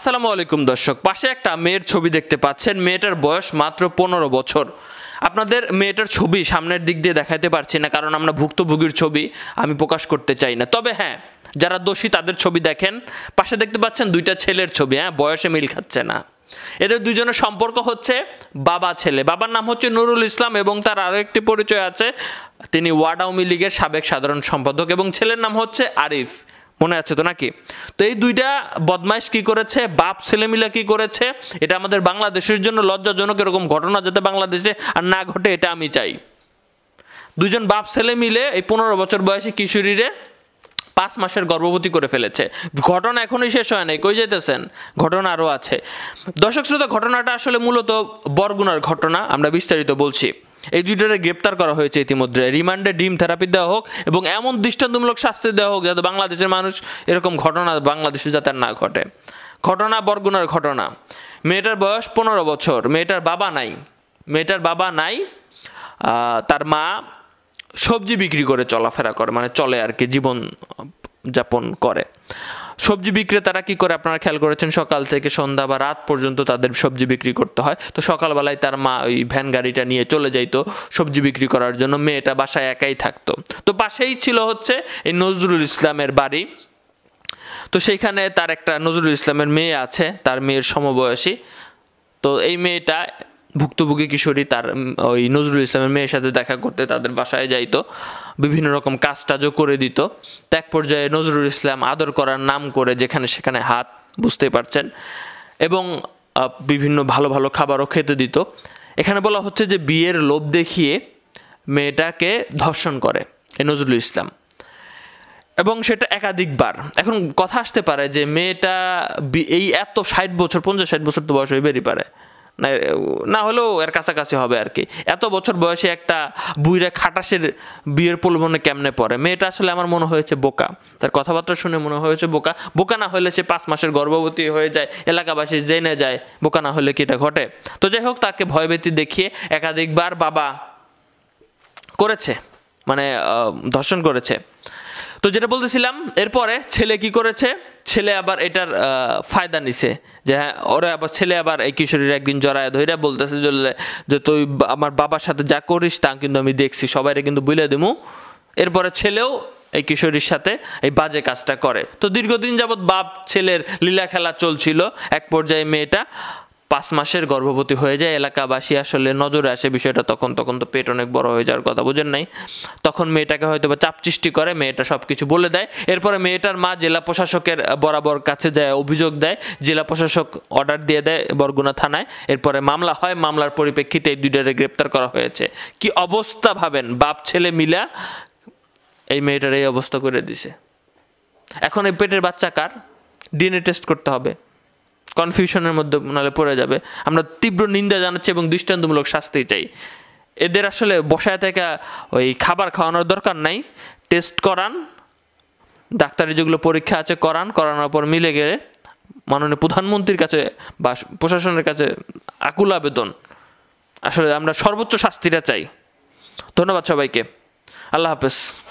আসসালামু আলাইকুম দর্শক পাশে একটা মেয়ের ছবি দেখতে পাচ্ছেন মেয়েটার বয়স মাত্র পনেরো বছর আপনাদের মেয়েটার ছবি সামনের দিক দিয়ে দেখাতে পারছি না কারণ আমরা ভুক্তভোগীর ছবি আমি প্রকাশ করতে চাই না তবে হ্যাঁ যারা দোষী তাদের ছবি দেখেন পাশে দেখতে পাচ্ছেন দুইটা ছেলের ছবি হ্যাঁ বয়সে মিল খাচ্ছে না এদের দুজনের সম্পর্ক হচ্ছে বাবা ছেলে বাবার নাম হচ্ছে নুরুল ইসলাম এবং তার আরও একটি পরিচয় আছে তিনি ওয়ার্ড আওয়ামী লীগের সাবেক সাধারণ সম্পাদক এবং ছেলের নাম হচ্ছে আরিফ মনে আছে তো নাকি তো এই দুইটা বদমাইশ কি করেছে বাপ ছেলেমিলা কি করেছে এটা আমাদের বাংলাদেশের জন্য লজ্জাজনক এরকম ঘটনা যাতে বাংলাদেশে আর না ঘটে এটা আমি চাই দুজন বাপ ছেলে মিলে এই পনেরো বছর বয়সী কিশোরীরে পাঁচ মাসের গর্ভবতী করে ফেলেছে ঘটনা এখনই শেষ হয় নাই কই যেতেছেন ঘটনা আরও আছে দর্শক শ্রোতা ঘটনাটা আসলে মূলত বরগুনার ঘটনা আমরা বিস্তারিত বলছি এই দুইটারে গ্রেপ্তার করা হয়েছে ইতিমধ্যে রিমান্ডে ডিম থেরাপি দেওয়া হোক এবং এমন দৃষ্টান্তমূলক শাস্তি দেওয়া হোক যাতে বাংলাদেশের মানুষ এরকম ঘটনা বাংলাদেশে যাতে না ঘটে ঘটনা বরগুনার ঘটনা মেয়েটার বয়স পনেরো বছর মেয়েটার বাবা নাই মেয়েটার বাবা নাই তার মা সবজি বিক্রি করে চলাফেরা করে মানে চলে আর কি জীবন যাপন করে সবজি বিক্রেতারা কি করে আপনারা খেয়াল করেছেন সকাল থেকে সন্ধ্যা বা রাত পর্যন্ত তাদের সবজি বিক্রি করতে হয় তো সকালবেলায় তার মা ওই ভ্যান গাড়িটা নিয়ে চলে যাইতো সবজি বিক্রি করার জন্য মেয়েটা বাসায় একাই থাকতো তো পাশেই ছিল হচ্ছে এই নজরুল ইসলামের বাড়ি তো সেইখানে তার একটা নজরুল ইসলামের মেয়ে আছে তার মেয়ের সমবয়সী তো এই মেয়েটা ভুক্তভোগী কিশোরী তার ওই নজরুল ইসলামের মেয়ের সাথে দেখা করতে তাদের বাসায় যাইতো বিভিন্ন রকম কাজ টাজও করে দিত ত্যাগ পর্যায়ে নজরুল ইসলাম আদর করার নাম করে যেখানে সেখানে হাত বুঝতে পারছেন এবং বিভিন্ন ভালো ভালো খাবারও খেতে দিত এখানে বলা হচ্ছে যে বিয়ের লোভ দেখিয়ে মেয়েটাকে ধর্ষণ করে এ নজরুল ইসলাম এবং সেটা একাধিকবার এখন কথা আসতে পারে যে মেয়েটা এই এত ষাট বছর পঞ্চাশ ষাট বছর তো বয়স হয়ে বেরিয়ে পারে না হলেও এর কাছাকাছি হবে আর কি এত বছর বয়সে একটা বুইরে খাটাসের বিয়ের প্রলোভনে কেমনে পড়ে মেয়েটা আসলে আমার মনে হয়েছে বোকা তার কথাবার্তা শুনে মনে হয়েছে বোকা বোকা না হলে সে পাঁচ মাসের গর্ভবতী হয়ে যায় এলাকাবাসী জেনে যায় বোকা না হলে কি এটা ঘটে তো যাই হোক তাকে ভয়ভীতি দেখিয়ে একাধিকবার বাবা করেছে মানে ধর্ষণ করেছে তো যেটা বলতেছিলাম এরপরে ছেলে কি করেছে ছেলে আবার এটার ফায়দা নিছে যে হ্যাঁ ওরে আবার ছেলে আবার এই কিশোরীর একদিন জড়ায় ধরে বলতেছে যে তুই আমার বাবার সাথে যা করিস তা কিন্তু আমি দেখছি সবাইরে কিন্তু বুলে দিমু এরপরে ছেলেও এই কিশোরীর সাথে এই বাজে কাজটা করে তো দীর্ঘদিন যাবৎ বাপ ছেলের লীলা খেলা চলছিল এক পর্যায়ে মেয়েটা পাঁচ মাসের গর্ভবতী হয়ে যায় এলাকাবাসী আসলে নজরে আসে বিষয়টা তখন তখন তো পেট অনেক বড় হয়ে যাওয়ার কথা বোঝেন নাই তখন মেয়েটাকে হয়তো বা চাপ সৃষ্টি করে মেয়েটা সব কিছু বলে দেয় এরপরে মেয়েটার মা জেলা প্রশাসকের বরাবর কাছে যায় অভিযোগ দেয় জেলা প্রশাসক অর্ডার দিয়ে দেয় বরগুনা থানায় এরপরে মামলা হয় মামলার পরিপ্রেক্ষিতে এই দুইটারে গ্রেপ্তার করা হয়েছে কি অবস্থা ভাবেন বাপ ছেলে মিলা এই মেয়েটার এই অবস্থা করে দিছে এখন এই পেটের বাচ্চা কার ডিএনএ টেস্ট করতে হবে কনফিউশনের মধ্যে নাহলে পড়ে যাবে আমরা তীব্র নিন্দা জানাচ্ছি এবং দৃষ্টান্তমূলক শাস্তি চাই এদের আসলে বসায় থেকে ওই খাবার খাওয়ানোর দরকার নাই টেস্ট করান ডাক্তারের যেগুলো পরীক্ষা আছে করান করানোর পর মিলে গেলে মাননীয় প্রধানমন্ত্রীর কাছে বা প্রশাসনের কাছে আকুল আবেদন আসলে আমরা সর্বোচ্চ শাস্তিটা চাই ধন্যবাদ সবাইকে আল্লাহ হাফেজ